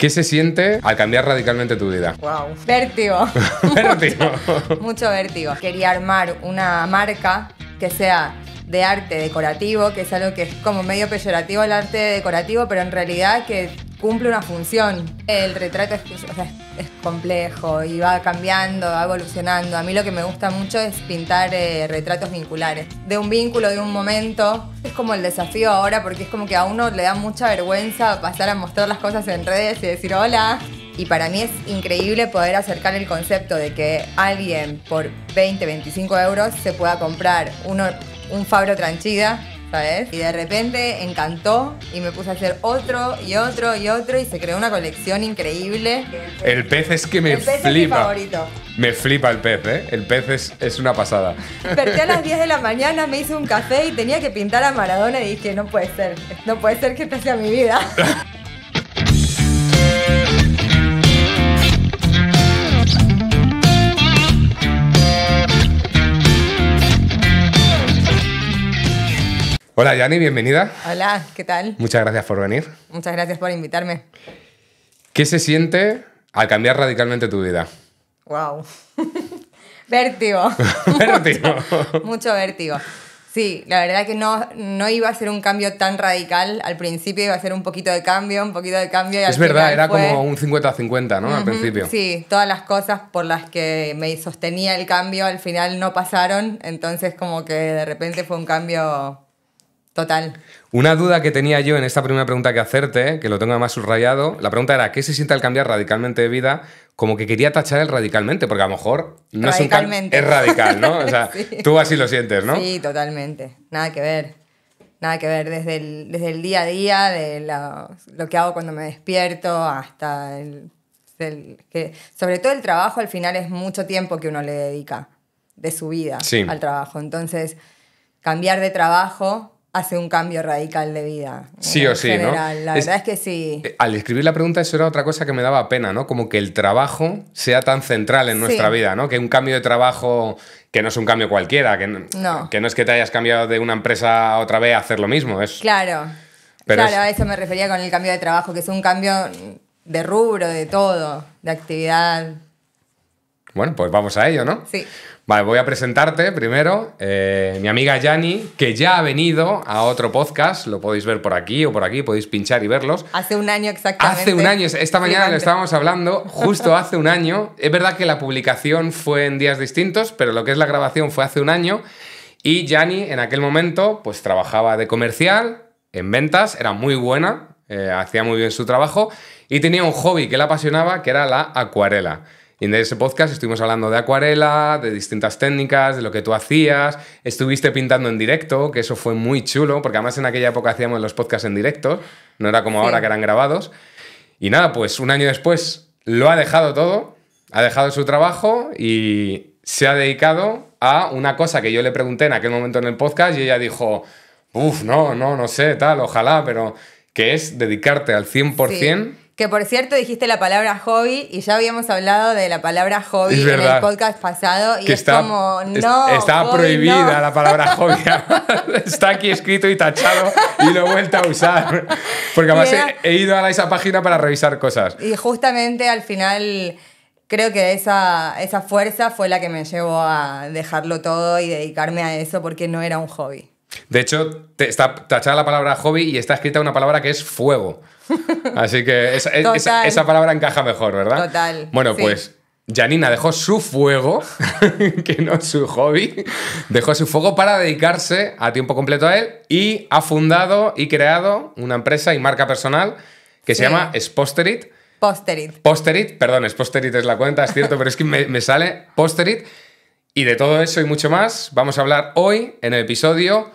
¿Qué se siente al cambiar radicalmente tu vida? Wow, vértigo. vértigo. mucho, mucho vértigo. Quería armar una marca que sea de arte decorativo, que es algo que es como medio peyorativo el arte decorativo, pero en realidad que cumple una función. El retrato es, complejo y va cambiando, va evolucionando. A mí lo que me gusta mucho es pintar eh, retratos vinculares, de un vínculo, de un momento. Es como el desafío ahora porque es como que a uno le da mucha vergüenza pasar a mostrar las cosas en redes y decir hola. Y para mí es increíble poder acercar el concepto de que alguien por 20, 25 euros se pueda comprar uno, un Fabro Tranchida, ¿sabes? Y de repente encantó y me puse a hacer otro y otro y otro y se creó una colección increíble. El pez es que me el pez flipa. Es mi favorito. Me flipa el pez, ¿eh? El pez es, una pasada. a las 10 de la mañana, me hice un café y tenía que pintar a Maradona y dije, no puede ser, no puede ser que esta sea mi vida. Hola Yani, bienvenida. Hola, ¿qué tal? Muchas gracias por venir. Muchas gracias por invitarme. ¿Qué se siente al cambiar radicalmente tu vida? Wow. vértigo. mucho, vértigo. Sí, la verdad que no, no iba a ser un cambio tan radical. Al principio iba a ser un poquito de cambio, un poquito de cambio. Y es verdad, era como un 50-50, ¿no? al principio. Sí, todas las cosas por las que me sostenía el cambio al final no pasaron. Entonces como que de repente fue un cambio Total. Una duda que tenía yo en esta primera pregunta que hacerte, que lo tengo además subrayado, la pregunta era, ¿qué se siente al cambiar radicalmente de vida? Como que quería tachar el radicalmente, porque a lo mejor no es, es radical, ¿no? tú así lo sientes, ¿no? Sí, totalmente. Nada que ver. Nada que ver desde el, desde el día a día, de lo que hago cuando me despierto, hasta el, que sobre todo el trabajo al final es mucho tiempo que uno le dedica de su vida al trabajo. Entonces, cambiar de trabajo hace un cambio radical de vida. Sí eh, o sí, ¿no? La verdad es que sí. Eh, al escribir la pregunta eso era otra cosa que me daba pena, ¿no? Como que el trabajo sea tan central en nuestra vida, ¿no? Que un cambio de trabajo que no es un cambio cualquiera, que no, que no es que te hayas cambiado de una empresa a otra vez a hacer lo mismo, es Claro. claro, a eso me refería con el cambio de trabajo, que es un cambio de rubro, de todo, de actividad. Bueno, pues vamos a ello, ¿no? Sí. Vale, voy a presentarte primero. Eh, mi amiga Yani, que ya ha venido a otro podcast, lo podéis ver por aquí o por aquí, podéis pinchar y verlos. Hace un año exactamente. Hace un año, esta mañana lo estábamos hablando, justo hace un año. Es verdad que la publicación fue en días distintos, pero lo que es la grabación fue hace un año. Y Yani en aquel momento pues trabajaba de comercial, en ventas, era muy buena, eh, hacía muy bien su trabajo y tenía un hobby que la apasionaba, que era la acuarela. Y en ese podcast estuvimos hablando de acuarela, de distintas técnicas, de lo que tú hacías. Estuviste pintando en directo, que eso fue muy chulo, porque además en aquella época hacíamos los podcasts en directo, no era como ahora que eran grabados. Y nada, pues un año después lo ha dejado todo, ha dejado su trabajo y se ha dedicado a una cosa que yo le pregunté en aquel momento en el podcast y ella dijo, uff, no, no, no sé, tal, ojalá, pero que es dedicarte al 100% que por cierto dijiste la palabra hobby y ya habíamos hablado de la palabra hobby en el podcast pasado y es como no. está prohibida la palabra hobby. está aquí escrito y tachado y lo he vuelto a usar. Porque además he, ido a esa página para revisar cosas. Y justamente al final creo que esa, esa fuerza fue la que me llevó a dejarlo todo y dedicarme a eso porque no era un hobby. De hecho, está tachada la palabra hobby y está escrita una palabra que es fuego. Así que esa, palabra encaja mejor, ¿verdad? Total. Bueno, pues Janina dejó su fuego, que no es su hobby, dejó su fuego para dedicarse a tiempo completo a él y ha fundado y creado una empresa y marca personal que se llama Sposterit. Posterit. Posterit, perdón, Sposterit es la cuenta, es cierto, pero es que me, me sale Posterit. Y de todo eso y mucho más vamos a hablar hoy en el episodio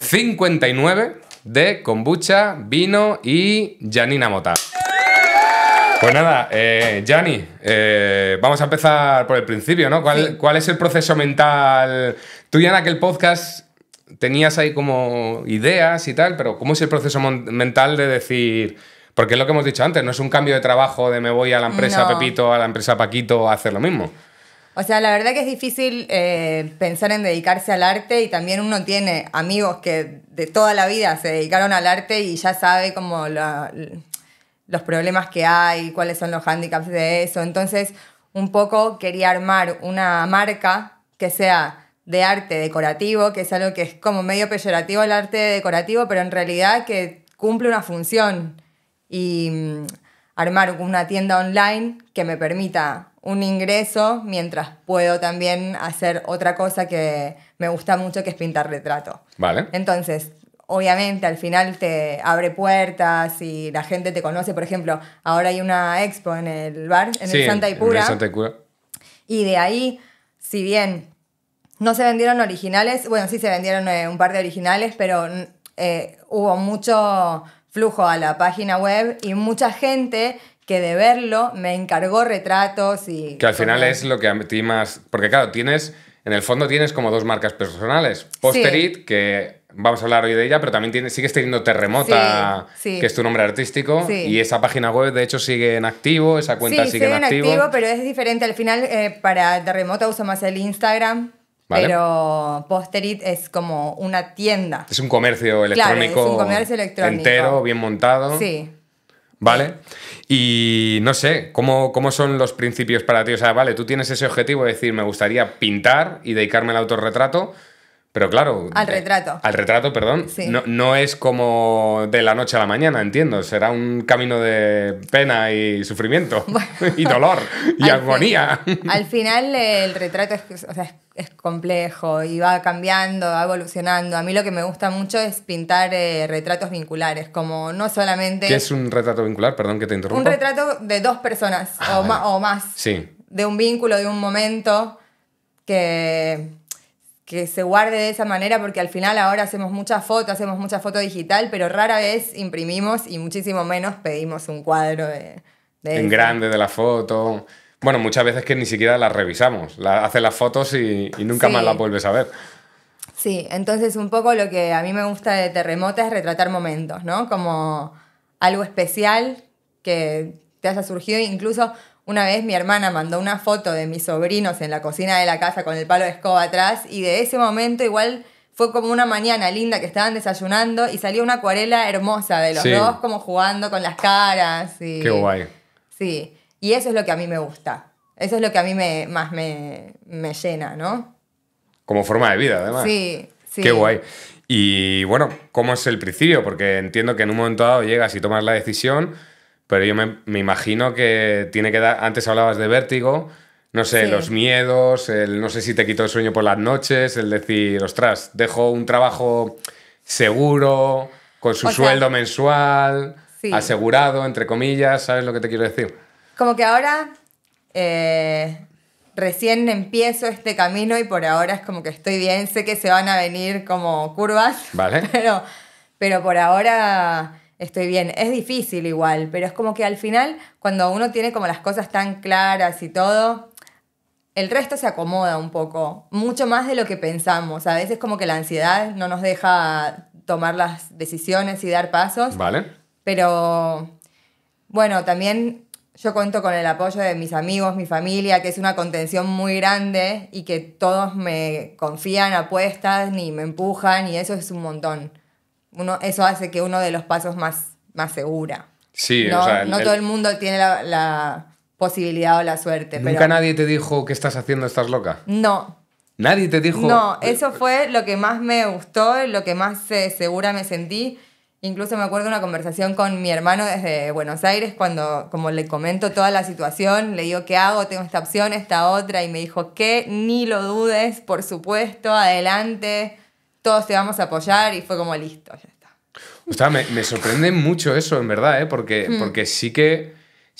59 de kombucha, vino y Janina Mota. Pues nada, eh, Jani, eh, vamos a empezar por el principio, ¿no? ¿Cuál, es el proceso mental? Tú ya en aquel podcast tenías ahí como ideas y tal, pero ¿cómo es el proceso mental de decir, porque es lo que hemos dicho antes, no es un cambio de trabajo de me voy a la empresa Pepito, a la empresa Paquito a hacer lo mismo. O sea, la verdad que es difícil eh, pensar en dedicarse al arte y también uno tiene amigos que de toda la vida se dedicaron al arte y ya sabe como los problemas que hay, cuáles son los hándicaps de eso. Entonces, un poco quería armar una marca que sea de arte decorativo, que es algo que es como medio peyorativo el arte decorativo, pero en realidad que cumple una función y mm, armar una tienda online que me permita un ingreso mientras puedo también hacer otra cosa que me gusta mucho, que es pintar retrato. Vale. Entonces, obviamente al final te abre puertas y la gente te conoce. Por ejemplo, ahora hay una expo en el bar, en el Santa y Pura. y de ahí, si bien no se vendieron originales, bueno, sí se vendieron eh, un par de originales, pero mm, eh, hubo mucho flujo a la página web y mucha gente que de verlo me encargó retratos y... Que al final es lo que a ti más... Porque claro, tienes, en el fondo tienes como dos marcas personales. Posterit, que vamos a hablar hoy de ella, pero también tiene, sigues teniendo Terremota, que es tu nombre artístico, y esa página web de hecho sigue en activo, esa cuenta sigue, sigue en, activo. pero es diferente. Al final eh, para Terremota uso más el Instagram. Pero Posterit es como una tienda. Es un comercio electrónico. Claro, es un comercio electrónico. Entero, bien montado. Sí. ¿Vale? Y no sé, ¿cómo, ¿cómo son los principios para ti? O sea, vale, tú tienes ese objetivo de decir, me gustaría pintar y dedicarme al autorretrato, pero claro. Al eh, retrato. al retrato, perdón. No, no, es como de la noche a la mañana, entiendo. Será un camino de pena y sufrimiento. y dolor. y agonía. al final, el retrato es, es, complejo y va cambiando, va evolucionando. A mí lo que me gusta mucho es pintar eh, retratos vinculares. Como no solamente. ¿Qué es un retrato vincular? Perdón que te interrumpa. Un retrato de dos personas ah, o, o más. Sí. De un vínculo, de un momento que que se guarde de esa manera, porque al final ahora hacemos muchas fotos, hacemos mucha foto digital, pero rara vez imprimimos y muchísimo menos pedimos un cuadro de... en grande de la foto. Bueno, muchas veces que ni siquiera las revisamos, haces las fotos y, nunca más la vuelves a ver. Sí, entonces un poco lo que a mí me gusta de Terremota es retratar momentos, ¿no? Como algo especial que te haya surgido, incluso una vez mi hermana mandó una foto de mis sobrinos en la cocina de la casa con el palo de escoba atrás y de ese momento igual fue como una mañana linda que estaban desayunando y salió una acuarela hermosa de los dos como jugando con las caras. Qué guay. Sí, y eso es lo que a mí me gusta. Eso es lo que a mí me, más me, me llena, ¿no? Como forma de vida, además. Sí, sí. Qué guay. Y bueno, ¿cómo es el principio? Porque entiendo que en un momento dado llegas y tomas la decisión pero yo me, imagino que tiene que dar, antes hablabas de vértigo, no sé, los miedos, no sé si te quito el sueño por las noches, el decir, ostras, dejo un trabajo seguro, con su sueldo mensual, asegurado, entre comillas, ¿sabes lo que te quiero decir? Como que ahora eh, recién empiezo este camino y por ahora es como que estoy bien, sé que se van a venir como curvas, ¿Vale? pero, pero por ahora estoy bien. Es difícil igual, pero es como que al final, cuando uno tiene como las cosas tan claras y todo, el resto se acomoda un poco, mucho más de lo que pensamos. A veces como que la ansiedad no nos deja tomar las decisiones y dar pasos. Vale. Pero bueno, también yo cuento con el apoyo de mis amigos, mi familia, que es una contención muy grande y que todos me confían apuestas y me empujan y eso es un montón eso hace que uno de los pasos más, más segura. Sí, no, todo el mundo tiene la, posibilidad o la suerte. ¿Nunca nadie te dijo que estás haciendo, estás loca? No. ¿Nadie te dijo? No, eh, eso eh, fue lo que más me gustó, lo que más eh, segura me sentí. Incluso me acuerdo una conversación con mi hermano desde Buenos Aires cuando, como le comento toda la situación, le digo, ¿qué hago? Tengo esta opción, esta otra, y me dijo, que ni lo dudes, por supuesto, adelante todos te vamos a apoyar y fue como listo, ya está. O sea, me, sorprende mucho eso, en verdad, ¿eh? porque, hmm. porque sí que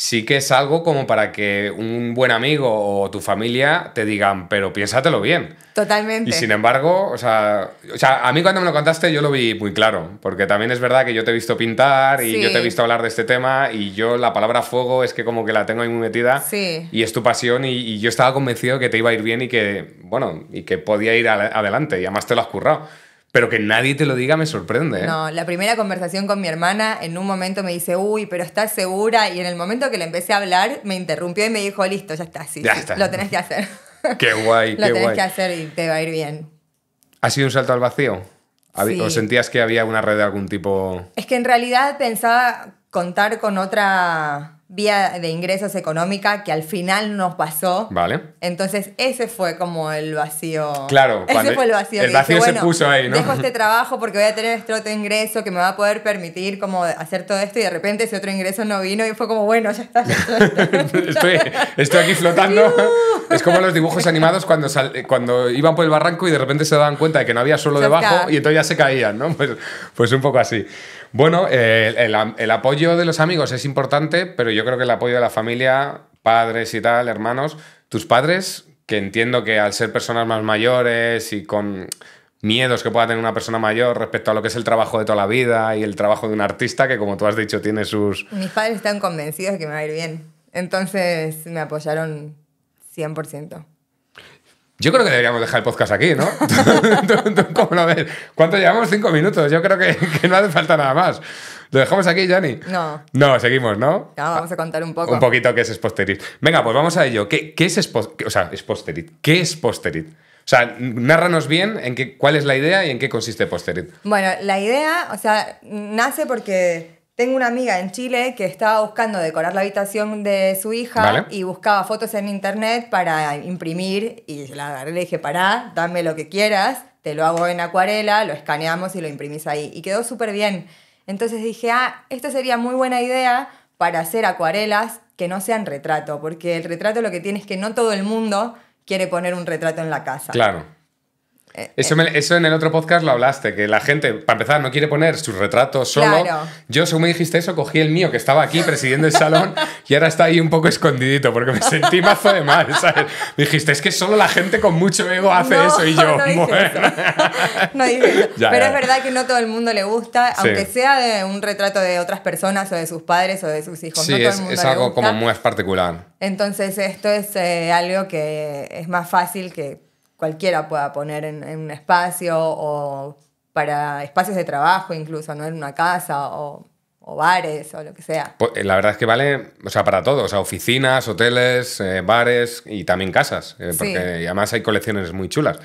sí que es algo como para que un buen amigo o tu familia te digan, pero piénsatelo bien. Totalmente. Y sin embargo, o sea, sea, a mí cuando me lo contaste yo lo vi muy claro, porque también es verdad que yo te he visto pintar y yo te he visto hablar de este tema y yo la palabra fuego es que como que la tengo ahí muy metida y es tu pasión y, y, yo estaba convencido que te iba a ir bien y que, bueno, y que podía ir adelante y además te lo has currado. Pero que nadie te lo diga me sorprende. ¿eh? No, la primera conversación con mi hermana en un momento me dice, uy, pero estás segura. Y en el momento que le empecé a hablar, me interrumpió y me dijo, listo, ya está, sí, lo tenés que hacer. Qué guay, lo tenés que hacer y te va a ir bien. ¿Ha sido un salto al vacío? ¿O sentías que había una red de algún tipo? Es que en realidad pensaba contar con otra vía de ingresos económica que al final nos pasó. Vale. Entonces, ese fue como el vacío. Claro, ese fue el vacío. El vacío se puso ahí, ¿no? Dejo este trabajo porque voy a tener este otro ingreso que me va a poder permitir como hacer todo esto y de repente ese otro ingreso no vino y fue como, bueno, ya está. estoy, aquí flotando. es como los dibujos animados cuando, eh, cuando iban por el barranco y de repente se daban cuenta de que no había suelo debajo y entonces ya se caían, ¿no? Pues, pues un poco así. Bueno, el, el, apoyo de los amigos es importante, pero yo creo que el apoyo de la familia, padres y tal, hermanos, tus padres, que entiendo que al ser personas más mayores y con miedos que pueda tener una persona mayor respecto a lo que es el trabajo de toda la vida y el trabajo de un artista que, como tú has dicho, tiene sus... Mis padres están convencidos de que me va a ir bien. Entonces me apoyaron 100%. Yo creo que deberíamos dejar el podcast aquí, ¿no? ¿Tú, ¿Cuánto llevamos? Cinco minutos. Yo creo que, no hace falta nada más. ¿Lo dejamos aquí, Jani? No. No, seguimos, ¿no? vamos a contar un poco. Un poquito qué es Sposterit. Venga, pues vamos a ello. ¿Qué, es Sposterit? O sea, ¿Qué es Posterit? O sea, nárranos bien en qué, cuál es la idea y en qué consiste Posterit. Bueno, la idea, o sea, nace porque tengo una amiga en Chile que estaba buscando decorar la habitación de su hija y buscaba fotos en internet para imprimir y la agarré le dije, pará, dame lo que quieras, te lo hago en acuarela, lo escaneamos y lo imprimís ahí. Y quedó súper bien. Entonces dije, ah, esto sería muy buena idea para hacer acuarelas que no sean retrato, porque el retrato lo que tiene es que no todo el mundo quiere poner un retrato en la casa. Claro. Eh, eso, eh. eso, en el otro podcast lo hablaste, que la gente, para empezar, no quiere poner sus retratos solo. Yo, según me dijiste eso, cogí el mío que estaba aquí presidiendo el salón y ahora está ahí un poco escondidito porque me sentí mazo de mal, ¿sabes? Me dijiste, es que solo la gente con mucho ego hace eso y yo, no Pero es verdad que no todo el mundo le gusta, aunque sea de un retrato de otras personas o de sus padres o de sus hijos. Sí, es, es algo como muy particular. Entonces, esto es eh, algo que es más fácil que cualquiera pueda poner en, un espacio o para espacios de trabajo incluso, no en una casa o, bares o lo que sea. Pues, eh, la verdad es que vale, o sea, para todo, o sea, oficinas, hoteles, eh, bares y también casas, eh, porque además hay colecciones muy chulas.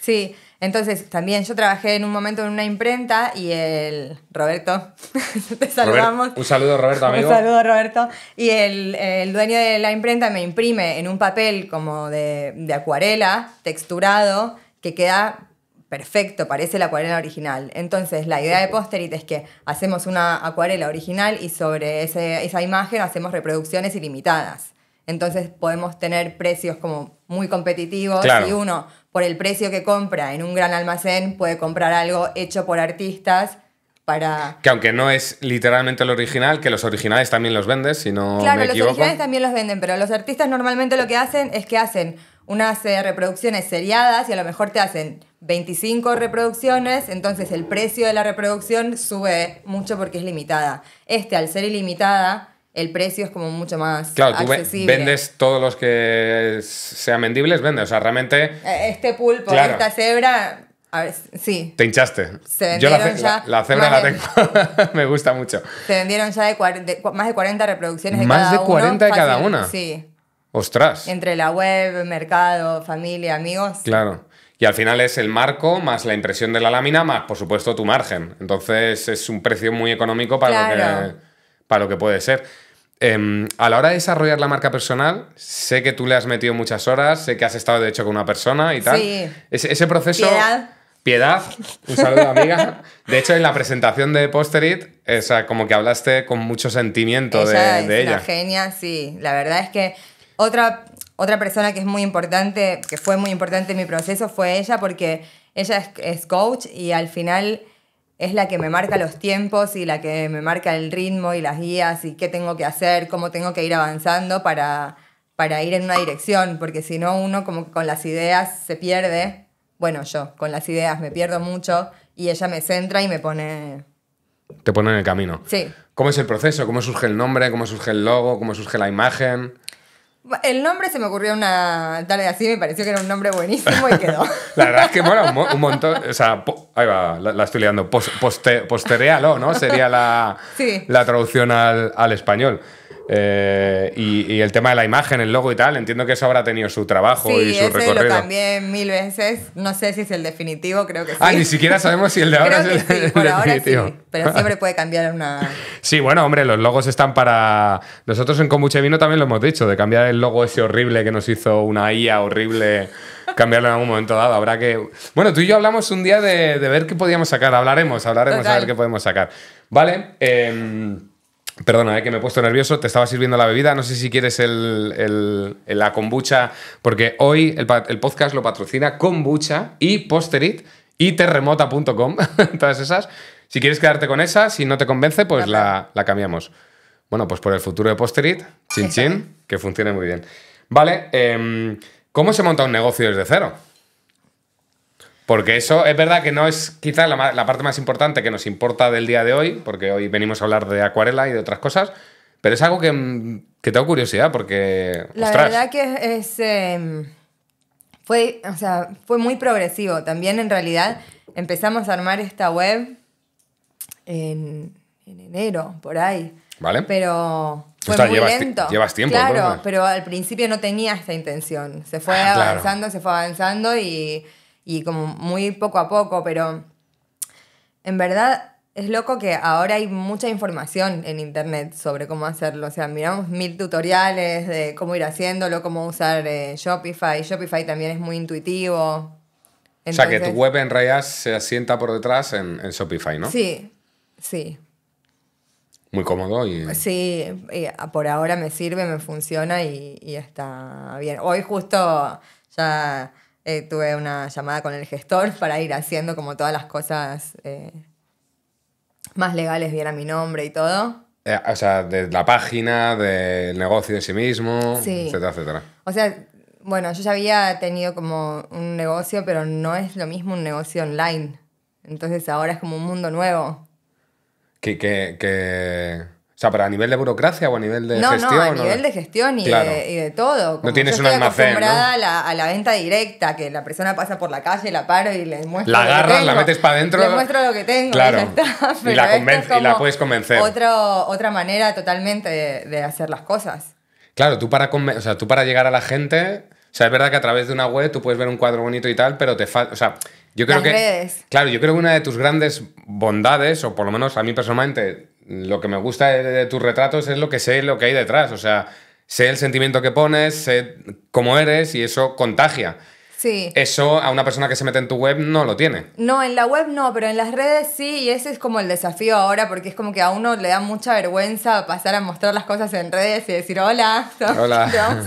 Sí, entonces, también yo trabajé en un momento en una imprenta y el Roberto, te saludamos. un saludo, Roberto, amigo. Un saludo, Roberto. Y el, dueño de la imprenta me imprime en un papel como de, acuarela, texturado, que queda perfecto, parece la acuarela original. Entonces, la idea de Posterit es que hacemos una acuarela original y sobre esa imagen hacemos reproducciones ilimitadas. Entonces, podemos tener precios como muy competitivos y uno por el precio que compra en un gran almacén, puede comprar algo hecho por artistas para... Que aunque no es literalmente lo original, que los originales también los vendes, si no me equivoco. los originales también los venden, pero los artistas normalmente lo que hacen es que hacen unas eh, reproducciones seriadas y a lo mejor te hacen 25 reproducciones, entonces el precio de la reproducción sube mucho porque es limitada. Este, al ser ilimitada, el precio es como mucho más claro, accesible. tú vendes todos los que sean vendibles, vendes. O sea, realmente... Eh, este pulpo, esta cebra... A ver, sí. Te hinchaste. Yo la, cebra la tengo. me gusta mucho. Se vendieron ya más de 40 reproducciones de más cada Más de 40 de cada una. Sí. Ostras. Entre la web, mercado, familia, amigos. Claro. Y al final es el marco más la impresión de la lámina más, por supuesto, tu margen. Entonces es un precio muy económico para, lo, que, para lo que puede ser. Em, a la hora de desarrollar la marca personal, sé que tú le has metido muchas horas, sé que has estado de hecho con una persona y tal. Sí. Ese, proceso... Piedad. Piedad, un saludo amiga. De hecho, en la presentación de Posterit, o ah, como que hablaste con mucho sentimiento de, ella. Una genia, sí. La verdad es que otra, otra persona que es muy importante, que fue muy importante en mi proceso, fue ella, porque ella es coach y al final es la que me marca los tiempos y la que me marca el ritmo y las guías y qué tengo que hacer, cómo tengo que ir avanzando para, ir en una dirección, porque si no uno como con las ideas se pierde, bueno yo con las ideas me pierdo mucho y ella me centra y me pone... Te pone en el camino. Sí. ¿Cómo es el proceso? ¿Cómo surge el nombre? ¿Cómo surge el logo? ¿Cómo surge la imagen? El nombre se me ocurrió una tarde así, me pareció que era un nombre buenísimo y quedó. la verdad es que mola un, montón. O sea, ahí va, la, estoy liando. Pos ¿no? Sería la, la traducción al, al español. Eh, y, el tema de la imagen, el logo y tal, entiendo que eso habrá tenido su trabajo y su recorrido. Lo mil veces. No sé si es el definitivo, creo que ah, sí. Ah, ni siquiera sabemos si el de ahora es el, definitivo. pero siempre puede cambiar una. Sí, bueno, hombre, los logos están para. Nosotros en Combuche Vino también lo hemos dicho, de cambiar el logo ese horrible que nos hizo una IA horrible. Cambiarlo en algún momento dado. Habrá que. Bueno, tú y yo hablamos un día de, ver qué podíamos sacar. Hablaremos, hablaremos a ver qué podemos sacar. Vale. Em, Perdona, eh, que me he puesto nervioso, te estaba sirviendo la bebida, no sé si quieres la kombucha, porque hoy el, podcast lo patrocina kombucha y posterit y terremota.com, todas esas. Si quieres quedarte con esa, si no te convence, pues la, cambiamos. Bueno, pues por el futuro de posterit, chin chin, que funcione muy bien. Vale, em, ¿cómo se monta un negocio desde cero? Porque eso es verdad que no es quizá la, parte más importante que nos importa del día de hoy, porque hoy venimos a hablar de acuarela y de otras cosas, pero es algo que, mm, que tengo curiosidad porque... La verdad que es, em, fue, o sea, fue muy progresivo. También en realidad empezamos a armar esta web en, enero, por ahí. ¿Vale? Pero fue muy llevas, lento. Llevas tiempo. Claro, pero al principio no tenía esta intención. Se fue ah, avanzando, se fue avanzando y y como muy poco a poco, pero en verdad es loco que ahora hay mucha información en internet sobre cómo hacerlo. O sea, miramos mil tutoriales de cómo ir haciéndolo, cómo usar eh, Shopify. Shopify también es muy intuitivo. o sea, que tu web en realidad se asienta por detrás en, Shopify, ¿no? Sí, sí. Muy cómodo y... Sí, por ahora me sirve, me funciona y está bien. Hoy justo ya eh, tuve una llamada con el gestor para ir haciendo como todas las cosas eh, más legales, bien a mi nombre y todo. Eh, o sea, de la página, del negocio en sí mismo, etcétera, etcétera. O sea, bueno, yo ya había tenido como un negocio, pero no es lo mismo un negocio online. Entonces ahora es como un mundo nuevo. Que, que, que o sea, ¿para a nivel de burocracia o a nivel de gestión. No, a nivel de gestión y, de, y de, todo. no tienes un almacén. ¿no? a, la, a, la, venta directa, que la persona pasa por la calle, la paro y le muestro. La agarras, la metes para adentro. Le muestro lo que tengo. Claro. Y, la y, la puedes convencer. Otro, otra manera totalmente de, hacer las cosas. Claro, tú para, tú para llegar a la gente. O sea, es verdad que a través de una web tú puedes ver un cuadro bonito y tal, pero te falta. O sea, yo creo que. Redes. Claro, yo creo que una de tus grandes bondades, o por lo menos a mí personalmente, lo que me gusta de, tus retratos es lo que sé, lo que hay detrás. O sea, sé el sentimiento que pones, sé cómo eres y eso contagia. Sí. Eso a una persona que se mete en tu web no lo tiene. No, en la web no, pero en las redes sí, y ese es como el desafío ahora, porque es como que a uno le da mucha vergüenza pasar a mostrar las cosas en redes y decir, hola, hola.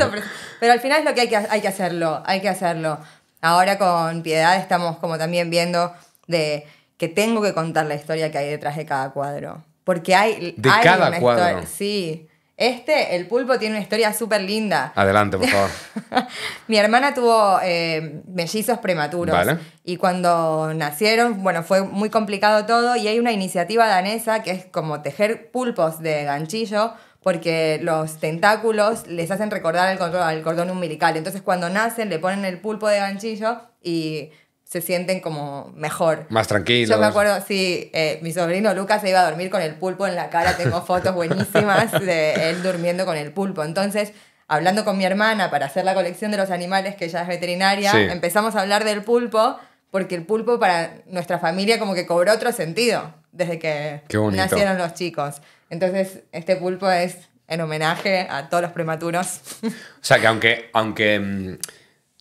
pero al final es lo que hay, que hay que hacerlo, hay que hacerlo. Ahora con Piedad estamos como también viendo de que tengo que contar la historia que hay detrás de cada cuadro. Porque hay. De cada cuadro. sí. Este, el pulpo, tiene una historia súper linda. Adelante, por favor. Mi hermana tuvo eh, mellizos prematuros. Vale. Y cuando nacieron, bueno, fue muy complicado todo. Y hay una iniciativa danesa que es como tejer pulpos de ganchillo porque los tentáculos les hacen recordar el, el cordón umbilical. Entonces, cuando nacen, le ponen el pulpo de ganchillo y se sienten como mejor. Más tranquilos. Yo me acuerdo, sí, eh, mi sobrino Lucas se iba a dormir con el pulpo en la cara, tengo fotos buenísimas de él durmiendo con el pulpo. Entonces, hablando con mi hermana para hacer la colección de los animales, que ella es veterinaria, empezamos a hablar del pulpo, porque el pulpo para nuestra familia como que cobró otro sentido desde que nacieron los chicos. Entonces, este pulpo es en homenaje a todos los prematuros. O sea, que aunque... aunque mm,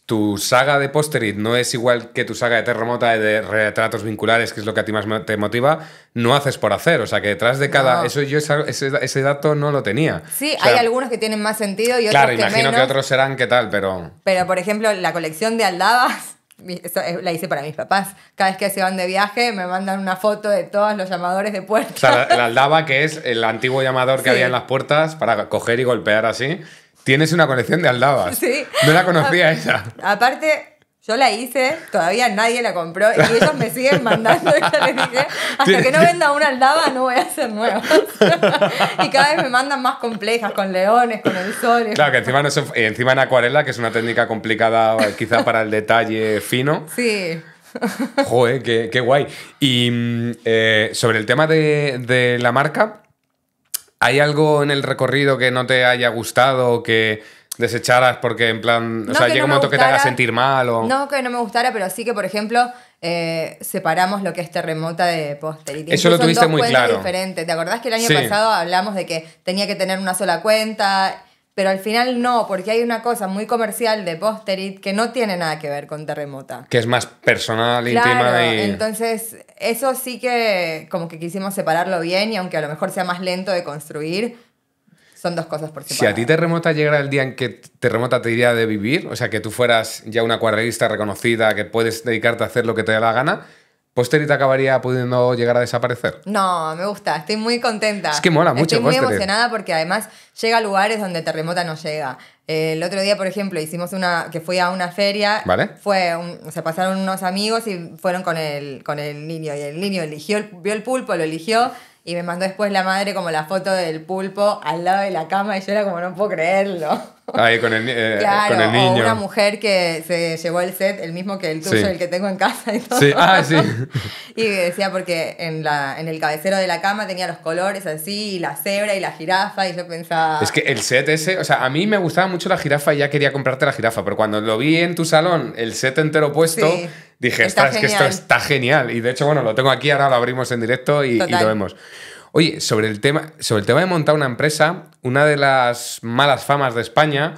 tu saga de Posterit no es igual que tu saga de Terremota de retratos vinculares, que es lo que a ti más te motiva, no haces por hacer. O sea, que detrás de cada. Eso yo ese, ese, dato no lo tenía. Sí, hay algunos que tienen más sentido y otros claro, que menos. Claro, imagino que otros serán que tal, pero. Pero, por ejemplo, la colección de Aldabas. Eh, la hice para mis papás. Cada vez que se van de viaje me mandan una foto de todos los llamadores de puertas. O sea, la, aldaba, que es el antiguo llamador que había en las puertas para coger y golpear así. Tienes una colección de aldabas. Sí. No la conocía esa. Aparte, yo la hice, todavía nadie la compró y ellos me siguen mandando. les dije, hasta que no venda una aldaba no voy a hacer nuevas. y cada vez me mandan más complejas, con leones, con el sol. Claro, que encima, eh, encima en acuarela, que es una técnica complicada quizá para el detalle fino. Sí. Joder, qué, guay. Y mm, eh, sobre el tema de la marca, ¿Hay algo en el recorrido que no te haya gustado o que desecharas porque en plan, o sea, llega un momento que te haga sentir mal o... No, que no me gustara, pero sí que, por ejemplo, eh, separamos lo que es terremota de poste. Eso lo tuviste muy claro. Diferente. ¿Te acordás que el año pasado hablamos de que tenía que tener una sola cuenta pero al final no, porque hay una cosa muy comercial de Posterit que no tiene nada que ver con Terremota. Que es más personal, claro, íntima y... entonces eso sí que como que quisimos separarlo bien y aunque a lo mejor sea más lento de construir, son dos cosas por separado. Si a ti Terremota llegara el día en que Terremota te diría de vivir, o sea, que tú fueras ya una acuarelista reconocida, que puedes dedicarte a hacer lo que te dé la gana... Posterita acabaría pudiendo llegar a desaparecer. No, me gusta, estoy muy contenta. Es que mola mucho. Estoy muy emocionada porque además llega a lugares donde Terremota no llega. Eh, el otro día, por ejemplo, hicimos una, que fui a una feria, ¿Vale? fue se pasaron unos amigos y fueron con el, con el niño y el niño eligió, vio el pulpo, lo eligió y me mandó después la madre como la foto del pulpo al lado de la cama y yo era como no puedo creerlo. Ahí con el, eh, eh, niño. O una mujer que se llevó el set, el mismo que el tuyo, el que tengo en casa y todo. Sí, ah, sí. y decía, porque en, la, en el cabecero de la cama tenía los colores así, y la cebra y la jirafa, y yo pensaba. Es que el set ese, o sea, a mí me gustaba mucho la jirafa y ya quería comprarte la jirafa, pero cuando lo vi en tu salón, el set entero puesto. Dije, es que esto está genial. Y de hecho, bueno, lo tengo aquí, ahora lo abrimos en directo y lo vemos. Oye, sobre el, tema, sobre el tema de montar una empresa, una de las malas famas de España,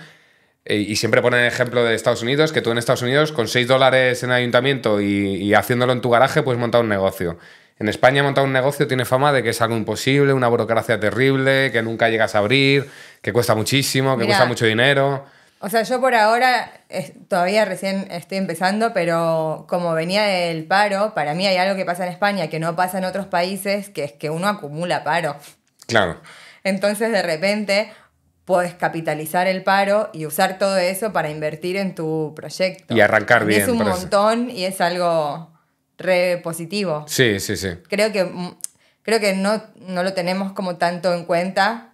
eh, y siempre ponen el ejemplo de Estados Unidos, que tú en Estados Unidos con 6 dólares en ayuntamiento y, haciéndolo en tu garaje puedes montar un negocio. En España montar un negocio tiene fama de que es algo imposible, una burocracia terrible, que nunca llegas a abrir, que cuesta muchísimo, que cuesta mucho dinero. O sea, yo por ahora todavía recién estoy empezando, pero como venía del paro, para mí hay algo que pasa en España que no pasa en otros países, que es que uno acumula paro. Claro. Entonces de repente puedes capitalizar el paro y usar todo eso para invertir en tu proyecto. Y arrancar bien. es un montón y es algo re positivo. Sí, sí, sí. Creo que, mm, creo que no, no lo tenemos como tanto en cuenta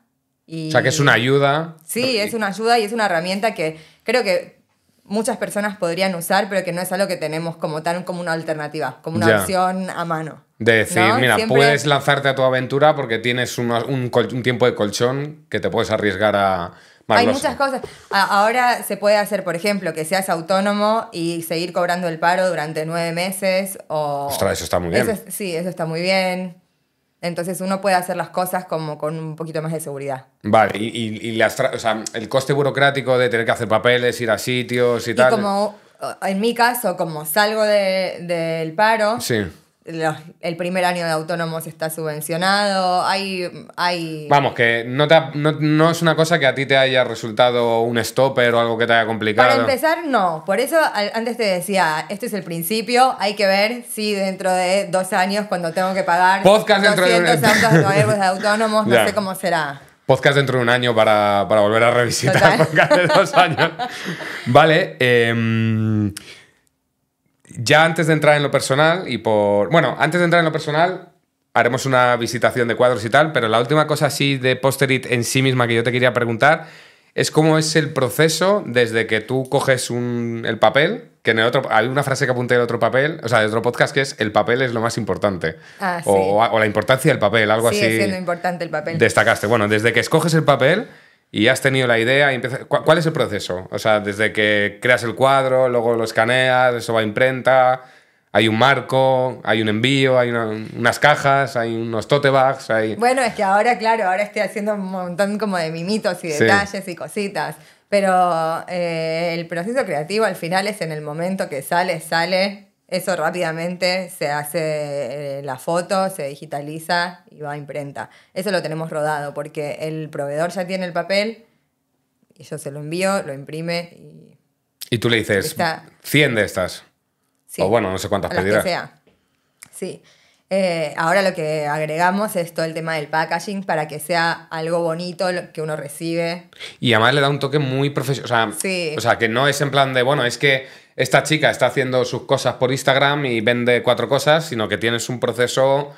o sea, que es una ayuda. Sí, es una ayuda y es una herramienta que creo que muchas personas podrían usar, pero que no es algo que tenemos como tan como una alternativa, como una opción a mano. De decir, mira, puedes lanzarte a tu aventura porque tienes un, un, tiempo de colchón que te puedes arriesgar a... Hay muchas cosas. Ahora se puede hacer, por ejemplo, que seas autónomo y seguir cobrando el paro durante nueve meses o... Ostras, eso está muy bien. sí, eso está muy bien. Entonces uno puede hacer las cosas como con un poquito más de seguridad. Vale, y, y, el coste burocrático de tener que hacer papeles, ir a sitios y, y tal. Como en mi caso, como salgo del paro, sí el primer año de autónomos está subvencionado, hay... hay... Vamos, que no, es una cosa que a ti te haya resultado un stopper o algo que te haya complicado. Para empezar, no. Por eso antes te decía, este es el principio, hay que ver si dentro de dos años, cuando tengo que pagar Podcast dentro de... euros de autónomos, no sé cómo será podcast dentro de un año para, volver a revisitar podcast de dos años. vale. Eh, ya antes de entrar en lo personal y por... Bueno, antes de entrar en lo personal, haremos una visitación de cuadros y tal, pero la última cosa así de Posterit en sí misma que yo te quería preguntar es cómo es el proceso desde que tú coges un, el papel, que en el otro... Hay una frase que apunté en otro papel, o sea, de otro podcast que es el papel es lo más importante. Ah, o, la importancia del papel, algo así. Sigue siendo importante el papel. Destacaste. Bueno, desde que escoges el papel y has tenido la idea y empieza... ¿Cuál es el proceso? O sea, desde que creas el cuadro, luego lo escaneas, eso va a imprenta, hay un marco, hay un envío, hay unas cajas, hay unos tote bags, hay... Bueno, es que ahora, claro, ahora estoy haciendo un montón como de mimitos y detalles y cositas, pero eh, el proceso creativo al final es en el momento que sale, sale eso rápidamente se hace eh, la foto, se digitaliza y va a imprenta. Eso lo tenemos rodado porque el proveedor ya tiene el papel, yo se lo envío, lo imprime y... Y tú le dices, 100 de estas. o bueno, no sé cuántas sea. Sí, eh, ahora lo que agregamos es todo el tema del packaging para que sea algo bonito lo que uno recibe. Y además le da un toque muy profesional. O, sea, que no es en plan de, bueno, es que esta chica está haciendo sus cosas por Instagram y vende cuatro cosas, sino que tienes un proceso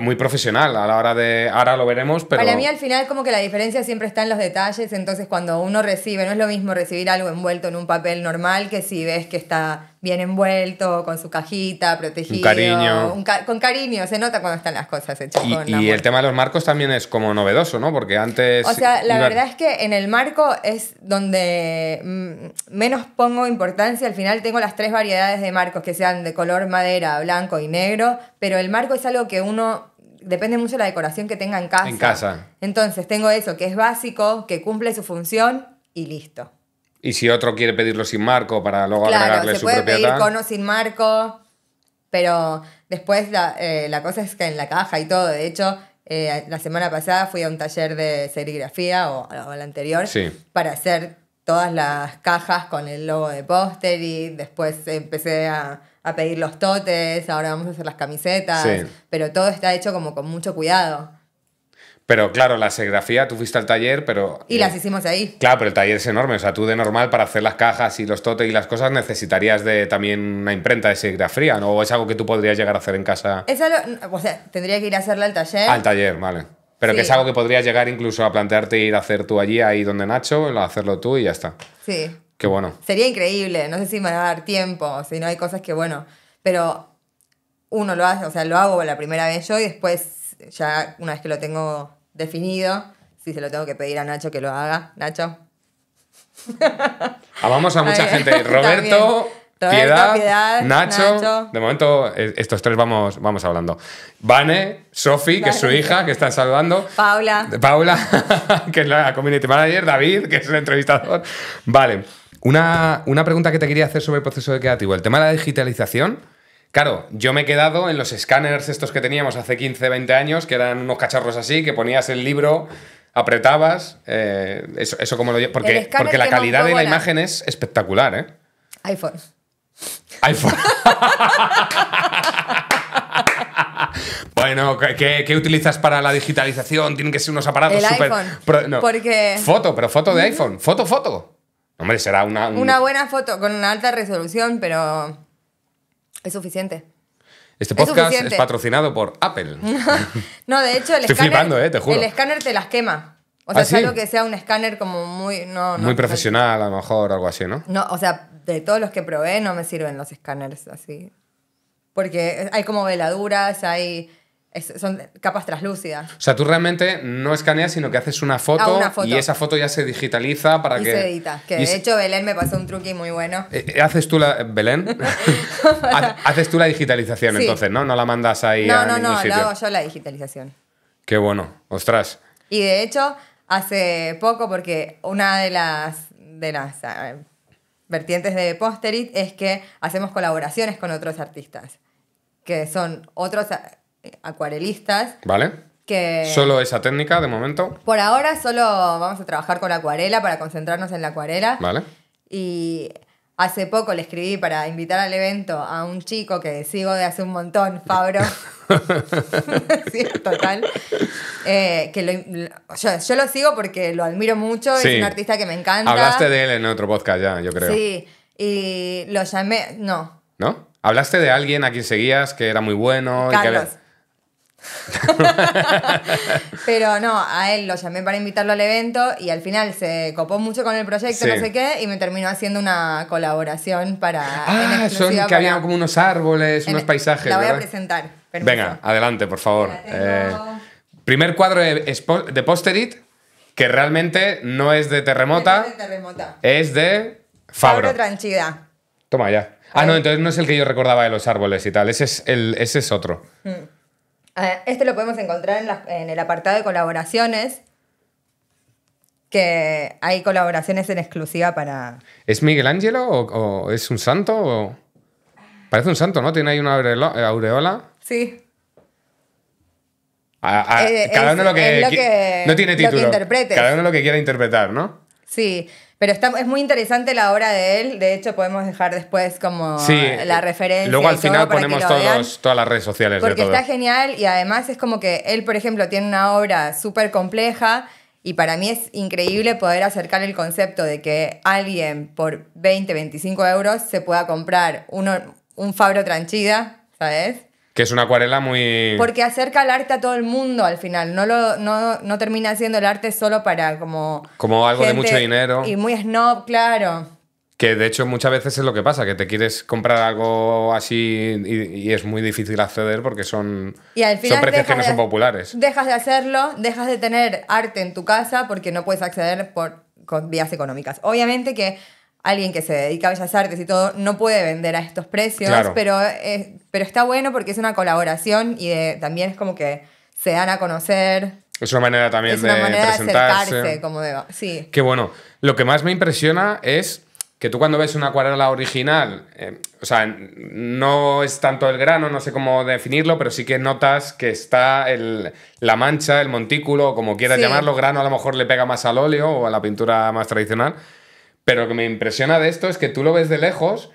muy profesional a la hora de. Ahora lo veremos, pero. Para mí, al final, como que la diferencia siempre está en los detalles. Entonces, cuando uno recibe, no es lo mismo recibir algo envuelto en un papel normal que si ves que está bien envuelto, con su cajita, protegido. con cariño. con cariño, se nota cuando están las cosas hechas. Y, amor. y el tema de los marcos también es como novedoso, ¿no? Porque antes... O sea, la verdad es que en el marco es donde mm, menos pongo importancia. Al final tengo las tres variedades de marcos que sean de color madera, blanco y negro, pero el marco es algo que uno depende mucho de la decoración que tenga en casa. En casa. Entonces tengo eso, que es básico, que cumple su función y listo. Y si otro quiere pedirlo sin marco para luego claro, se puede pedir con o sin marco, pero después eh, la, cosa es que en la caja y todo, de hecho, eh, la semana pasada fui a un taller de serigrafía o, al anterior para hacer todas las cajas con el logo de póster y después empecé a, pedir los totes, ahora vamos a hacer las camisetas, pero todo está hecho como con mucho cuidado. Pero claro, la serigrafía, tú fuiste al taller, pero... Y las eh, hicimos ahí. Claro, pero el taller es enorme. O sea, tú de normal para hacer las cajas y los totes y las cosas necesitarías de también una imprenta de serigrafía, ¿no? ¿O es algo que tú podrías llegar a hacer en casa? O sea, tendría que ir a hacerla al taller. Al taller, vale. Pero que es algo que podrías llegar incluso a plantearte ir a hacer tú allí, ahí donde Nacho, hacerlo tú y ya está. Sí. Qué bueno. Sería increíble. No sé si me va a dar tiempo, si no hay cosas que, bueno... Pero uno lo hace, o sea, lo hago la primera vez yo y después este, ya una vez que lo tengo definido, si se lo tengo que pedir a Nacho que lo haga. Nacho. Amamos a mucha gente. Roberto, Piedad, Nacho. De momento, estos tres vamos, vamos hablando. Vane, Sofi, que es su hija, que están saludando. Paula. Paula, que es la community manager. David, que es el entrevistador. Vale. Una, una pregunta que te quería hacer sobre el proceso de creativo. El tema de la digitalización Claro, yo me he quedado en los escáneres estos que teníamos hace 15, 20 años, que eran unos cacharros así, que ponías el libro, apretabas, eh, eso, como lo... Porque, porque la calidad de la imagen es espectacular, ¿eh? iPhone. iPhone. Bueno, ¿qué, utilizas para la digitalización? Tienen que ser unos aparatos súper. Porque... Foto, pero foto de iPhone. Foto, foto. Hombre, será una. Una buena foto con una alta resolución, pero. Es suficiente. Este podcast es, patrocinado por Apple. no, de hecho, el, Estoy escáner, flipando, eh, te juro. el escáner te las quema. O sea, ¿Ah, que sea un escáner como muy. No, muy profesional, a lo mejor, algo así, ¿no? No, o sea, de todos los que probé, no me sirven los escáneres así. Porque hay como veladuras, hay son capas traslúcidas. O sea, tú realmente no escaneas, sino que haces una foto, ah, y esa foto ya se digitaliza para y que. se edita. Que de hecho Belén me pasó un truqui muy bueno. Eh, eh, ¿Haces tú la. Eh, Belén? haces tú la digitalización entonces, ¿no? No la mandas ahí. No, no, no, hago yo la digitalización. Qué bueno, ostras. Y de hecho, hace poco, porque una de las, de las vertientes de Posterit es que hacemos colaboraciones con otros artistas, que son otros acuarelistas. Vale. Que ¿Solo esa técnica de momento? Por ahora solo vamos a trabajar con acuarela para concentrarnos en la acuarela. Vale. Y hace poco le escribí para invitar al evento a un chico que sigo de hace un montón, Fabro. sí, total. Eh, que yo, lo sigo porque lo admiro mucho, es un artista que me encanta. Hablaste de él en otro podcast ya, yo creo. Sí, y lo llamé, no. ¿No? Hablaste de alguien a quien seguías que era muy bueno. Pero no, a él lo llamé para invitarlo al evento y al final se copó mucho con el proyecto, no sé qué, y me terminó haciendo una colaboración para. Ah, son que había como unos árboles, unos paisajes. La voy a presentar. Venga, adelante, por favor. Eh, primer cuadro de, de Posterit, que realmente no es de terremota. Es de, terremota. Es Fabro. Tranchida. Toma ya. Ah, no, entonces no es el que yo recordaba de los árboles y tal. Ese es, el, ese es otro. Mm. Ah, este lo podemos encontrar en, el apartado de colaboraciones, que hay colaboraciones en exclusiva para... ¿Es Miguel Ángelo o, es un santo? Parece un santo, ¿no? Tiene ahí una aureola. Eh, sí. Eh, cada uno lo que, no tiene título. cada uno lo que quiera interpretar, ¿no? Sí, pero es muy interesante la obra de él. De hecho, podemos dejar después como la eh, referencia. Luego al final ponemos todos, todas las redes sociales. Porque está genial y además es como que él, por ejemplo, tiene una obra súper compleja y para mí es increíble poder acercar el concepto de que alguien por 20, 25 euros se pueda comprar uno, un Fabro Tranchida, ¿sabes? Que es una acuarela muy... Porque acerca el arte a todo el mundo al final, no, lo, no, no termina siendo el arte solo para como... Como algo de mucho dinero. Y muy snob, claro. Que de hecho muchas veces es lo que pasa, que te quieres comprar algo así y, es muy difícil acceder porque son, son precios que no son populares. Dejas de hacerlo, dejas de tener arte en tu casa porque no puedes acceder por con vías económicas. Obviamente que alguien que se dedica a bellas artes y todo no puede vender a estos precios, pero, pero está bueno porque es una colaboración y eh, también es como que se dan a conocer. Es una manera también es una de presentarse. De acercarse, como de, sí. Qué bueno. Lo que más me impresiona es que tú cuando ves una acuarela original, eh, o sea, no es tanto el grano, no sé cómo definirlo, pero sí que notas que está la mancha, el montículo, como quieras llamarlo, grano a lo mejor le pega más al óleo o a la pintura más tradicional, pero lo que me impresiona de esto es que tú lo ves de lejos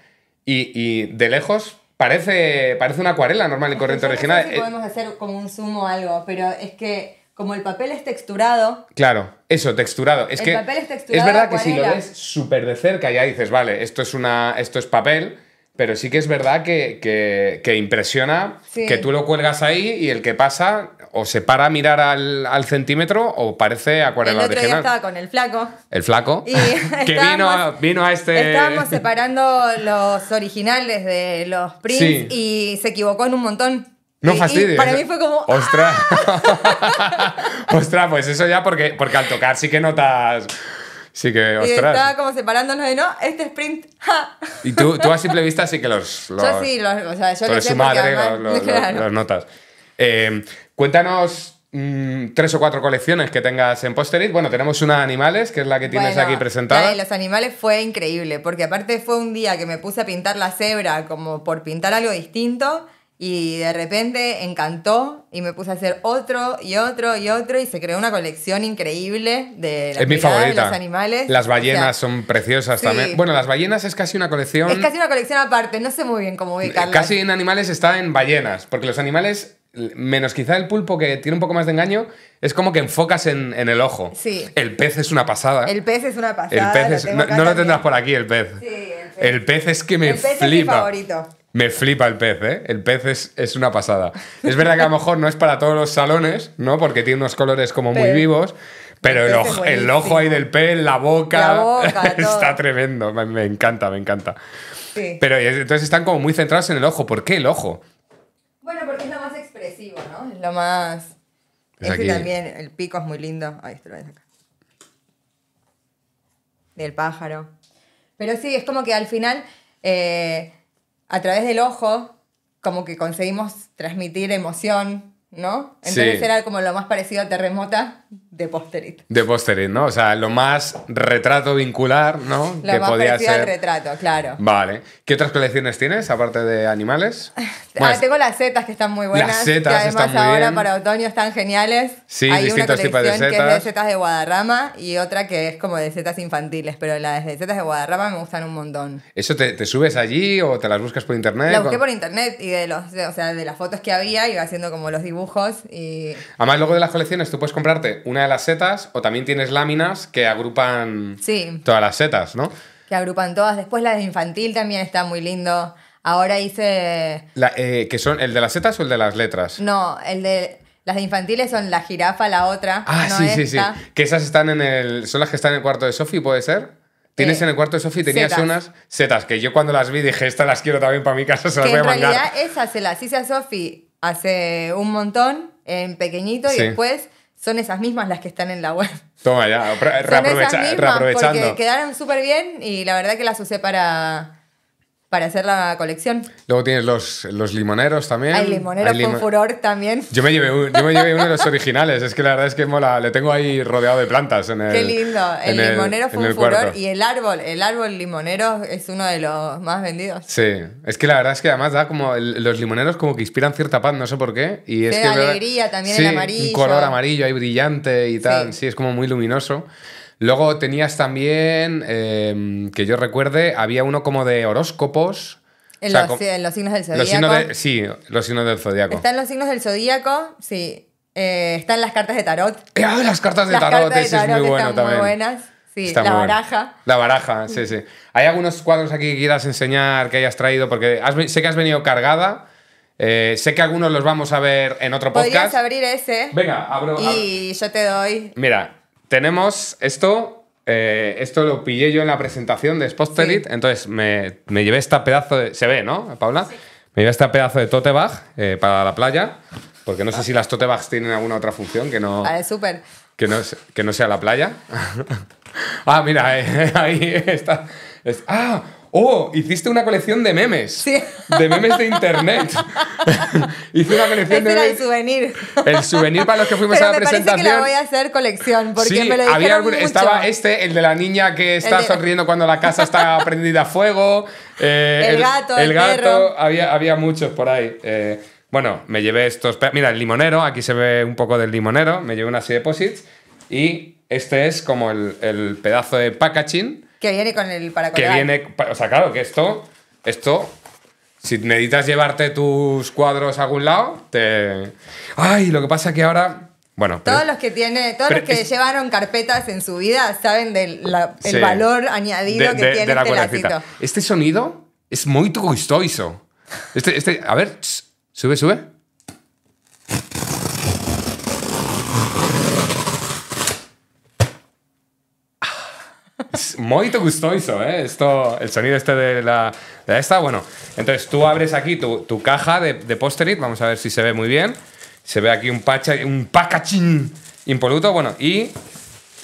y, de lejos parece, parece una acuarela normal y corriente original. Eh, podemos hacer como un zoom o algo, pero es que como el papel es texturado. Claro, eso, texturado. Es que es verdad que si lo ves súper de cerca ya dices, vale, esto es, una, esto es papel. Pero sí que es verdad que, que, que impresiona que tú lo cuelgas ahí y el que pasa o se para a mirar al, centímetro o parece acuarela el otro Día estaba con el flaco. El flaco. que vino a, vino a este. Estábamos separando los originales de los prints y se equivocó en un montón. No fastidies. para mí fue como. ¡Ostras! ¡ah! ¡Ostras! Pues eso ya, porque, porque al tocar sí que notas. Sí que, ostras. Y estaba como separándonos de no, este sprint. Ja. Y tú, tú a simple vista sí que los. yo sí, los, o sea, yo los, sé su madre, los, notas. Eh, Cuéntanos mm, tres o cuatro colecciones que tengas en Posterit. Bueno, tenemos una de animales, que es la que tienes aquí presentada. los animales fue increíble, porque aparte fue un día que me puse a pintar la cebra como por pintar algo distinto. Y de repente encantó y me puse a hacer otro y otro y otro y se creó una colección increíble de la es mi favorita. Las ballenas son preciosas también. Bueno, las ballenas es casi una colección... Es casi una colección aparte, no sé muy bien cómo eh, ubicarlas. Casi en animales está en ballenas, porque los animales menos quizá el pulpo que tiene un poco más de engaño, es como que enfocas en, el ojo. El pez es una pasada. El pez es una pasada. no, lo tendrás por aquí, el pez. el pez. es que me flipa. Me flipa el pez, ¿eh? El pez es, una pasada. Es verdad que a lo mejor no es para todos los salones, ¿no? Porque tiene unos colores como muy vivos, pero el, ojo, ahí del pez, la boca, está tremendo. Me, encanta, me encanta. Pero entonces están como muy centrados en el ojo. ¿Por qué el ojo? lo más. también, el pico es muy lindo. Ahí está lo Del pájaro. Pero sí, es como que al final, eh, a través del ojo, como que conseguimos transmitir emoción, ¿no? Entonces era como lo más parecido a terremota de posterit De posterit ¿no? O sea, lo más retrato vincular, ¿no? Lo más podía ser. retrato, claro. Vale. ¿Qué otras colecciones tienes, aparte de animales? Ah, tengo las setas que están muy buenas. Las setas además ahora para otoño están geniales. Sí, Hay una colección de setas. que es de setas de Guadarrama y otra que es como de setas infantiles, pero las de setas de Guadarrama me gustan un montón. ¿Eso te, subes allí o te las buscas por internet? Las busqué por internet y de los, de las fotos que había iba haciendo como los dibujos y... Además, luego de las colecciones tú puedes comprarte una de las setas o también tienes láminas que agrupan todas las setas, ¿no? Que agrupan todas. Después la de infantil también está muy lindo. Ahora hice... Eh, ¿Que son el de las setas o el de las letras? No, el de... Las de infantiles son la jirafa, la otra. Ah, sí, sí, sí. Que esas están en el. Son las que están en el cuarto de Sofi, ¿puede ser? Tienes eh, en el cuarto de Sofi, tenías unas setas que yo cuando las vi dije, estas las quiero también para mi casa, se las voy a mandar. esas se las hice a Sofi hace un montón, en pequeñito, y después son esas mismas las que están en la web. Toma, ya, reaprovecha, reaprovechando. Porque quedaron súper bien y la verdad que las usé para, para hacer la colección. Luego tienes los, los limoneros también. El limonero con furor también. Yo me, llevé uno de los originales. Es que la verdad es que mola. Le tengo ahí rodeado de plantas. En el, Qué lindo. El limonero con furor. Y el árbol. El árbol limonero es uno de los más vendidos. Sí. Es que la verdad es que además da como. los limoneros como que inspiran cierta paz. No sé por qué. Y es que alegría también el amarillo. Un color amarillo ahí brillante y tal. sí, es como muy luminoso. Luego tenías también, em, que yo recuerde, había uno como de horóscopos. En, los, signos del zodíaco. sí, los signos del zodíaco. Están los signos del zodíaco, sí. Eh, están las cartas de tarot. Eh, ah, las cartas de tarot, muy también. buenas. Sí, la baraja. La baraja, sí, sí. ¿Hay algunos cuadros aquí que quieras enseñar, que hayas traído? Porque sé que has venido cargada. Eh, sé que algunos los vamos a ver en otro podcast. Podrías abrir ese. Venga, abro. Y yo te doy. Mira, tenemos esto. Eh, esto lo pillé yo en la presentación de Spostelit, Entonces me, llevé esta pedazo de. Se ve, ¿no, Paula? Sí. Me llevé este pedazo de tote eh, para la playa. Porque no sé si las tote tienen alguna otra función que no. Ah, que no, que no sea la playa. ah, mira, eh, ahí está. ah, ¡Oh! Hiciste una colección de memes. Sí. De memes de internet. Hice una colección de era memes. el souvenir. El souvenir para los que fuimos a la presentación me Parece que la voy a hacer colección porque sí, me lo había algún, Estaba este, el de la niña que está sonriendo cuando la casa está prendida a fuego. Eh, el, gato. El, gato. Perro. Había, había muchos por ahí. Eh, bueno, me llevé estos. Mira, el limonero. Aquí se ve un poco del limonero. Me llevé una serie de posits. Y este es como el, el pedazo de packaging que viene con el para Que viene, o sea, claro, que esto, esto, si necesitas llevarte tus cuadros a algún lado, te... Ay, lo que pasa es que ahora... Bueno, todos los que tiene, todos los que llevaron carpetas en su vida saben del valor añadido que tiene este Este sonido es muy gustoso. Este, este, a ver, sube, sube. muy gustoso, ¿eh? Esto, el sonido este de la, de esta, bueno. Entonces tú abres aquí tu, caja de, de vamos a ver si se ve muy bien. Se ve aquí un, pacha, un pacachín impoluto, bueno, y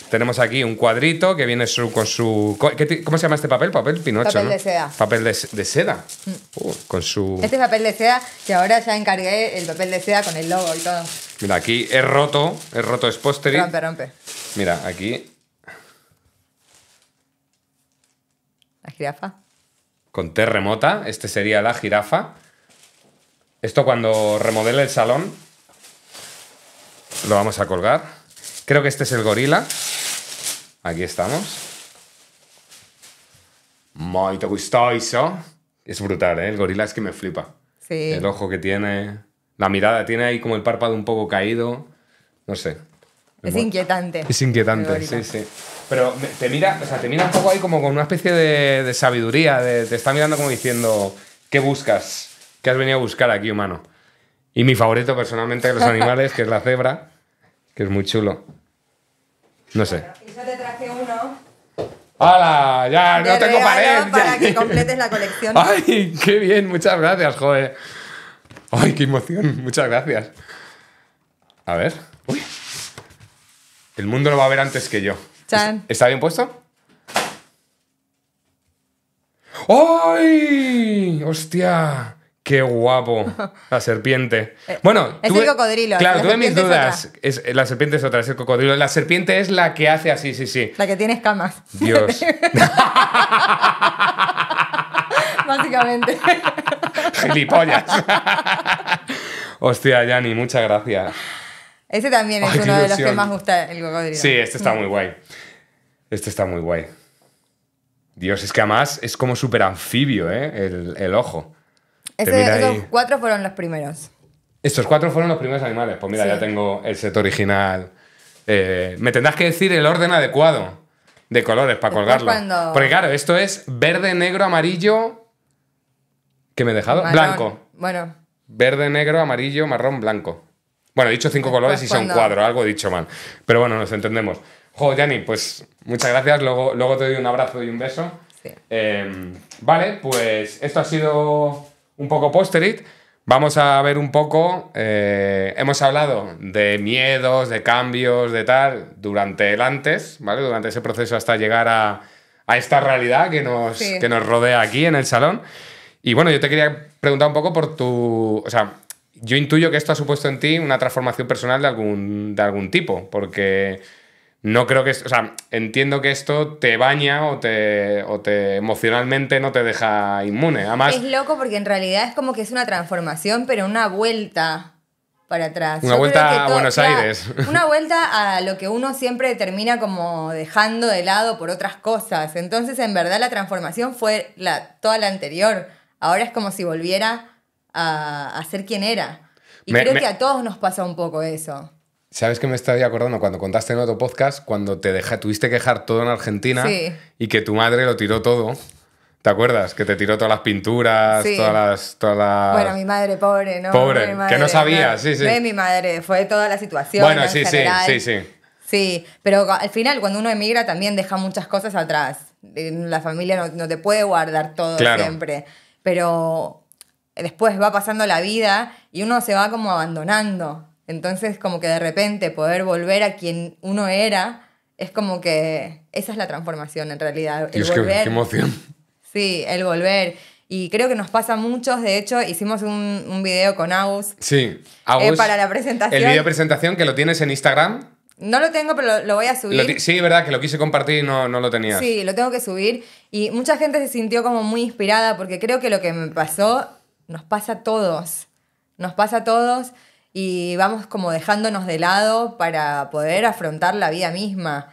tenemos aquí un cuadrito que viene su, con su... ¿Cómo se llama este papel? Papel pinocho, Papel de seda. Papel de, seda. Mm. Uh, con su... Este papel de seda, que ahora ya encargué el papel de seda con el logo y todo. Mira, aquí es roto, Es roto es este posterit. Rompe, rompe. Mira, aquí Con T remota, este sería la jirafa. Esto cuando remodele el salón lo vamos a colgar. Creo que este es el gorila. Aquí estamos. Muy te eso. Es brutal, ¿eh? El gorila es que me flipa. Sí. El ojo que tiene, la mirada, tiene ahí como el párpado un poco caído. No sé. Es inquietante. Es inquietante, sí, sí. Pero te mira, o sea, te mira un poco ahí como con una especie de, sabiduría, te está mirando como diciendo, ¿qué buscas? ¿Qué has venido a buscar aquí, humano? Y mi favorito personalmente de los animales, que es la cebra, que es muy chulo. No sé. Y ¡Hala! ¡Ya! ¡No tengo pared! Para que completes la colección. ¡Ay! ¡Qué bien! Muchas gracias, joder. ¡Ay, qué emoción! Muchas gracias. A ver. Uy. El mundo lo va a ver antes que yo. ¿Está bien puesto? ¡Ay! ¡Hostia! ¡Qué guapo! La serpiente. Eh, bueno, es el cocodrilo. Claro, tuve mis dudas. Es la serpiente es otra, es el cocodrilo. La serpiente es la que hace así, sí, sí. La que tiene escamas. Dios. Básicamente. ¡Gilipollas! Hostia, Yanni, muchas gracias. Ese también es uno de los que más gusta el cocodrilo. Sí, este está muy guay. Este está muy guay. Dios, es que además es como súper anfibio, ¿eh? El, ojo. esos cuatro fueron los primeros. Estos cuatro fueron los primeros animales. Pues mira, ya tengo el set original. Eh, me tendrás que decir el orden adecuado de colores para colgarlo. Porque claro, esto es verde, negro, amarillo. ¿Qué me he dejado? Blanco. Bueno. Verde, negro, amarillo, marrón, blanco. Bueno, he dicho cinco colores y son cuatro. algo he dicho mal. Pero bueno, nos entendemos. Jo, Jani, pues muchas gracias. Luego, luego te doy un abrazo y un beso. Em, vale, pues esto ha sido un poco posterit. Vamos a ver un poco. Eh, hemos hablado de miedos, de cambios, de tal, durante el antes, ¿vale? Durante ese proceso hasta llegar a, esta realidad que nos, que nos rodea aquí en el salón. Y bueno, yo te quería preguntar un poco por tu. O sea, yo intuyo que esto ha supuesto en ti una transformación personal de algún, de algún tipo, porque no creo que, o sea, entiendo que esto te baña o te, te emocionalmente no te deja inmune. Además, es loco porque en realidad es como que es una transformación, pero una vuelta para atrás. Una vuelta a Buenos Aires. una vuelta a lo que uno siempre termina como dejando de lado por otras cosas. Entonces, en verdad, la transformación fue la, toda la anterior. Ahora es como si volviera a, ser quien era. Y creo que a todos nos pasa un poco eso. ¿Sabes que me estaba acordando cuando contaste en otro podcast cuando te deja, tuviste que dejar todo en Argentina y que tu madre lo tiró todo? ¿Te acuerdas? Que te tiró todas las pinturas, todas, las, Bueno, mi madre, pobre, ¿no? Pobre, que no sabía, sí, sí. De mi madre, fue toda la situación. Bueno, sí, sí, sí, sí. Sí, pero al final cuando uno emigra también deja muchas cosas atrás. La familia no, te puede guardar todo siempre. Pero después va pasando la vida y uno se va como abandonando entonces, como que de repente poder volver a quien uno era, es como que esa es la transformación en realidad. El Dios, volver, qué, emoción. Sí, el volver. Y creo que nos pasa a muchos, de hecho, hicimos un, un video con Agus. Sí, eh, Agus. para la presentación. El video presentación que lo tienes en Instagram. No lo tengo, pero lo, voy a subir. sí, verdad, que lo quise compartir y no, no lo tenía. Sí, lo tengo que subir. Y mucha gente se sintió como muy inspirada porque creo que lo que me pasó nos pasa a todos. Nos pasa a todos y vamos como dejándonos de lado para poder afrontar la vida misma.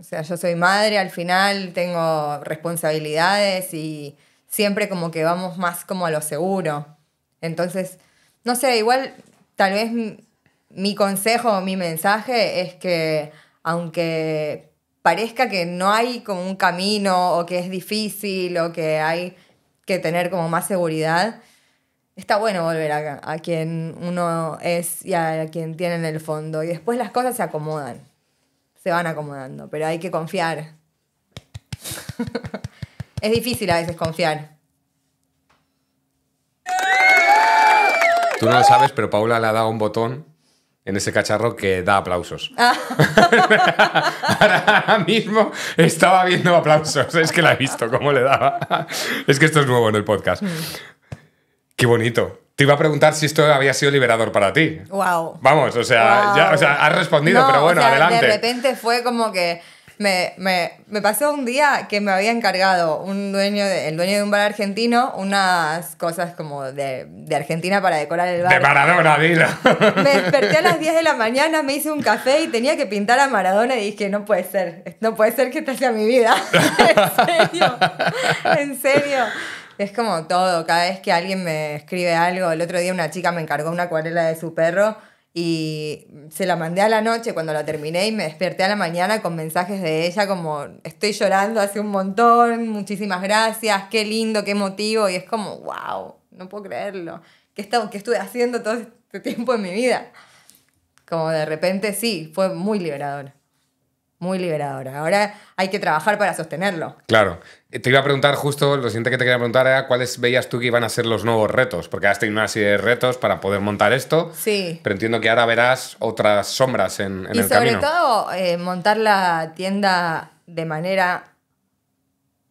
O sea, yo soy madre al final, tengo responsabilidades y siempre como que vamos más como a lo seguro. Entonces, no sé, igual tal vez mi consejo, mi mensaje es que aunque parezca que no hay como un camino o que es difícil o que hay que tener como más seguridad, está bueno volver a, quien uno es y a, quien tiene en el fondo. Y después las cosas se acomodan, se van acomodando, pero hay que confiar. es difícil a veces confiar. Tú no lo sabes, pero Paula le ha dado un botón en ese cacharro que da aplausos. Ah. Ahora mismo estaba viendo aplausos. Es que la he visto cómo le daba. Es que esto es nuevo en el podcast. Mm. Qué bonito. Te iba a preguntar si esto había sido liberador para ti. Wow. Vamos, o sea, ya, o sea has respondido, pero bueno, adelante. De repente fue como que me, me, me, pasó un día que me había encargado un dueño el dueño de un bar argentino unas cosas como de, de Argentina para decorar el bar. De Maradona, dilo. Me desperté a las 10 de la mañana, me hice un café y tenía que pintar a Maradona y dije, no puede ser, no puede ser que esta sea mi vida. en serio, en serio. Es como todo, cada vez que alguien me escribe algo, el otro día una chica me encargó una acuarela de su perro y se la mandé a la noche cuando la terminé y me desperté a la mañana con mensajes de ella como estoy llorando hace un montón, muchísimas gracias, qué lindo, qué emotivo y es como, wow, no puedo creerlo, ¿qué, qué estuve haciendo todo este tiempo en mi vida? Como de repente sí, fue muy liberador muy liberadora. Ahora hay que trabajar para sostenerlo. Claro. Eh, te iba a preguntar justo, lo siguiente que te quería preguntar era cuáles veías tú que iban a ser los nuevos retos, porque has tenido una serie de retos para poder montar esto. Sí. Pero entiendo que ahora verás otras sombras en, el camino. Y sobre todo, eh, montar la tienda de manera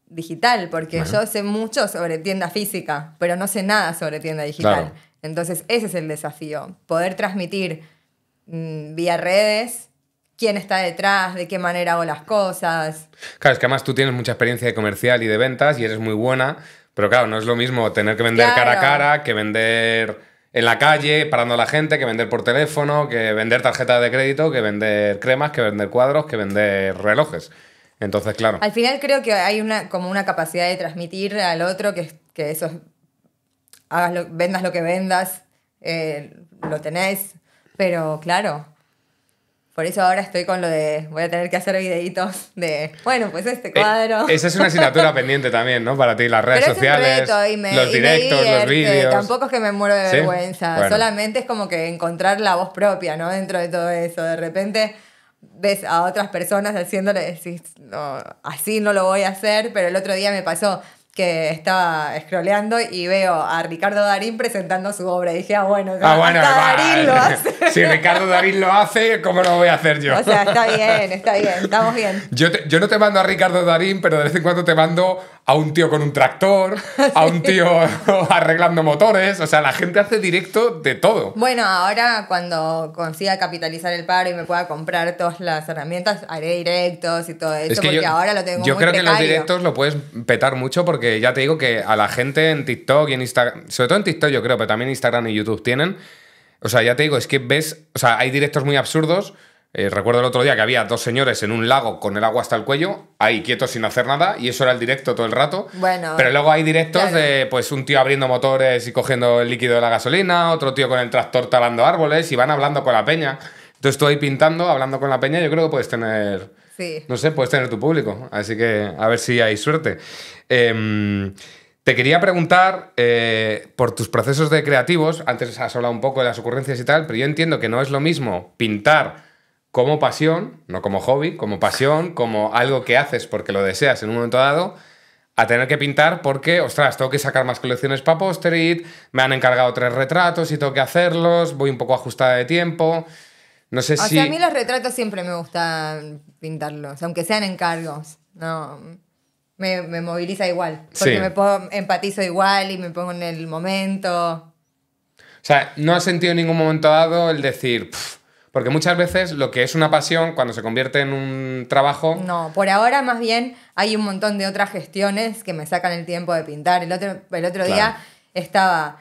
digital, porque yo sé mucho sobre tienda física, pero no sé nada sobre tienda digital. Entonces, ese es el desafío, poder transmitir mm, vía redes quién está detrás, de qué manera hago las cosas. Claro, es que además tú tienes mucha experiencia de comercial y de ventas y eres muy buena, pero claro, no es lo mismo tener que vender cara a cara que vender en la calle parando a la gente, que vender por teléfono, que vender tarjetas de crédito, que vender cremas, que vender cuadros, que vender relojes. Entonces, claro. Al final creo que hay una, como una capacidad de transmitir al otro que, que eso vendas lo que vendas, eh, lo tenés, pero claro, por eso ahora estoy con lo de voy a tener que hacer videitos de, bueno, pues este eh, cuadro. esa es una asignatura pendiente también, ¿no? Para ti, las redes sociales, los directos, los vídeos. Tampoco es que me muero de vergüenza, solamente es como que encontrar la voz propia, ¿no? Dentro de todo eso. De repente ves a otras personas haciéndole, así no lo voy a hacer, pero el otro día me pasó, que estaba scrolleando y veo a Ricardo Darín presentando su obra. Y dije, ah, bueno, Si Ricardo Darín lo hace, ¿cómo lo voy a hacer yo? O sea, está bien, está bien, estamos bien. Yo, yo no te mando a Ricardo Darín, pero de vez en cuando te mando a un tío con un tractor, a un tío arreglando motores, o sea, la gente hace directo de todo. Bueno, ahora cuando consiga capitalizar el paro y me pueda comprar todas las herramientas, haré directos y todo eso, porque ahora lo tengo Yo creo que los directos lo puedes petar mucho porque ya te digo que a la gente en TikTok y en Instagram, sobre todo en TikTok yo creo, pero también Instagram y YouTube tienen, o sea, ya te digo, es que ves, o sea, hay directos muy absurdos eh, recuerdo el otro día que había dos señores en un lago con el agua hasta el cuello, ahí quietos sin hacer nada, y eso era el directo todo el rato. Pero luego hay directos de pues un tío abriendo motores y cogiendo el líquido de la gasolina, otro tío con el tractor talando árboles y van hablando con la peña. Entonces tú ahí pintando, hablando con la peña, yo creo que puedes tener. No sé, puedes tener tu público. Así que a ver si hay suerte. Em, te quería preguntar eh, por tus procesos de creativos. Antes has hablado un poco de las ocurrencias y tal, pero yo entiendo que no es lo mismo pintar como pasión, no como hobby, como pasión, como algo que haces porque lo deseas en un momento dado, a tener que pintar porque, ostras, tengo que sacar más colecciones para Posterit, me han encargado tres retratos y tengo que hacerlos, voy un poco ajustada de tiempo. No sé si. a mí los retratos siempre me gusta pintarlos, aunque sean encargos. No. Me, me moviliza igual. Porque me puedo, empatizo igual y me pongo en el momento. O sea, no has sentido en ningún momento dado el decir. Porque muchas veces lo que es una pasión, cuando se convierte en un trabajo... No, por ahora más bien hay un montón de otras gestiones que me sacan el tiempo de pintar. El otro, el otro día estaba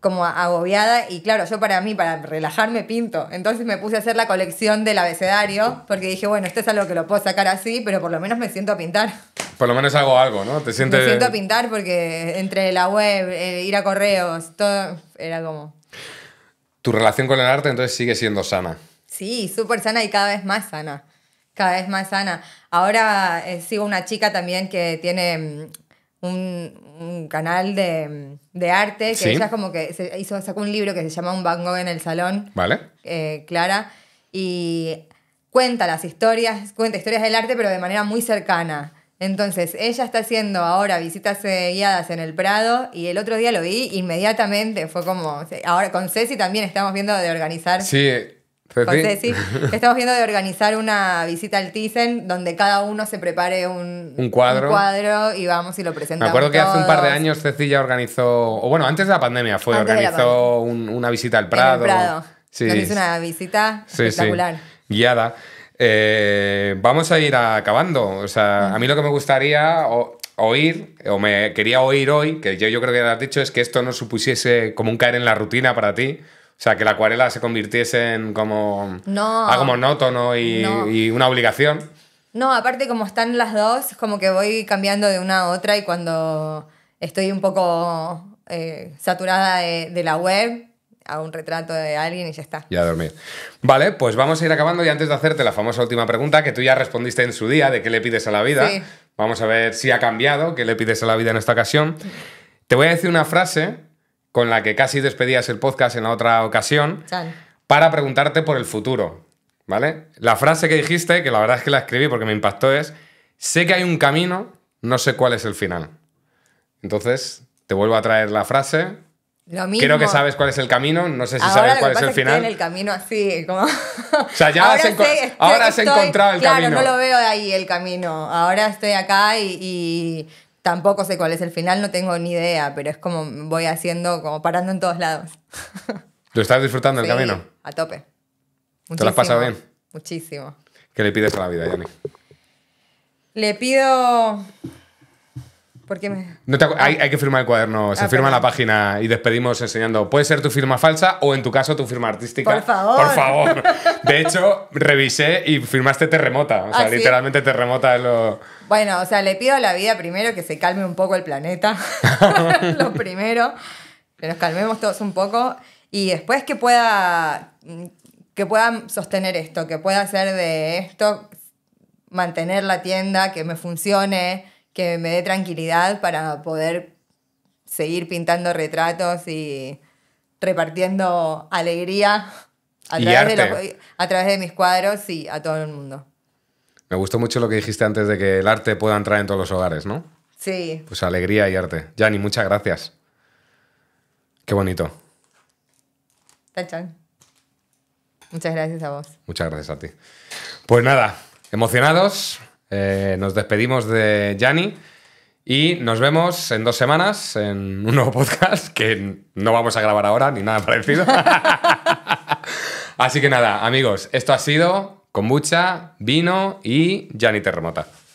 como agobiada y claro, yo para mí, para relajarme, pinto. Entonces me puse a hacer la colección del abecedario porque dije, bueno, esto es algo que lo puedo sacar así, pero por lo menos me siento a pintar. Por lo menos hago algo, ¿no? Te sientes... Me siento a pintar porque entre la web, eh, ir a correos, todo era como... Tu relación con el arte entonces sigue siendo sana. Sí, súper sana y cada vez más sana. Cada vez más sana. Ahora eh, sigo una chica también que tiene mm, un, canal mm, de, arte, que ¿Sí? ella como que se hizo, sacó un libro que se llama Un Van Gogh en el Salón. Vale. Eh, Clara. Y cuenta las historias, cuenta historias del arte, pero de manera muy cercana. Entonces, ella está haciendo ahora visitas eh, guiadas en el Prado y el otro día lo vi inmediatamente, fue como, ahora con Ceci también estamos viendo de organizar. Sí, Estamos viendo de organizar una visita al Thyssen donde cada uno se prepare un, cuadro. y vamos y lo presentamos. Me acuerdo que hace un par de años Ceci organizó, o bueno, antes de la pandemia fue, organizó una visita al Prado. Sí. una visita espectacular. Guiada. Eh, vamos a ir acabando. O sea, a mí lo que me gustaría oír, o me quería oír hoy, que yo, creo que lo has dicho, es que esto no supusiese como un caer en la rutina para ti, o sea, que la acuarela se convirtiese en como algo monótono y, una obligación. No, aparte como están las dos, como que voy cambiando de una a otra y cuando estoy un poco eh, saturada de, la web, hago un retrato de alguien y ya está. Ya dormir. Vale, pues vamos a ir acabando y antes de hacerte la famosa última pregunta que tú ya respondiste en su día de qué le pides a la vida, vamos a ver si ha cambiado, qué le pides a la vida en esta ocasión. Te voy a decir una frase con la que casi despedías el podcast en la otra ocasión, para preguntarte por el futuro, ¿vale? La frase que dijiste, que la verdad es que la escribí porque me impactó, es, sé que hay un camino, no sé cuál es el final. Entonces, te vuelvo a traer la frase. Lo mismo. Creo que sabes cuál es el camino, no sé si sabes cuál es el final. Estoy en el camino así, como. O sea, ya ahora has, encontrado el camino. Claro, no lo veo ahí el camino. Ahora estoy acá y Tampoco sé cuál es el final, no tengo ni idea, pero es como voy haciendo, como parando en todos lados. ¿Tú estás disfrutando el camino? A tope. ¿Te lo has pasado bien? Muchísimo. ¿Qué le pides a la vida, Yanni? Le pido porque no ah. hay, que firmar el cuaderno, se ah, firma la página y despedimos enseñando. Puede ser tu firma falsa o en tu caso tu firma artística. Por favor. Por favor. De hecho, revisé y firmaste terremota. O sea, ah, literalmente terremota es lo. Bueno, o sea, le pido a la vida primero que se calme un poco el planeta. lo primero. Que nos calmemos todos un poco. Y después que pueda. Que pueda sostener esto, que pueda hacer de esto, mantener la tienda, que me funcione que me dé tranquilidad para poder seguir pintando retratos y repartiendo alegría a, través de, mis cuadros y a todo el mundo. Me gustó mucho lo que dijiste antes de que el arte pueda entrar en todos los hogares, ¿no? Sí. Pues alegría y arte. Yanni, muchas gracias. Qué bonito. Muchas gracias a vos. Muchas gracias a ti. Pues nada, emocionados, eh, nos despedimos de Yanni y nos vemos en dos semanas en un nuevo podcast que no vamos a grabar ahora ni nada parecido. Así que nada, amigos, esto ha sido kombucha, vino y Yanni Terremota.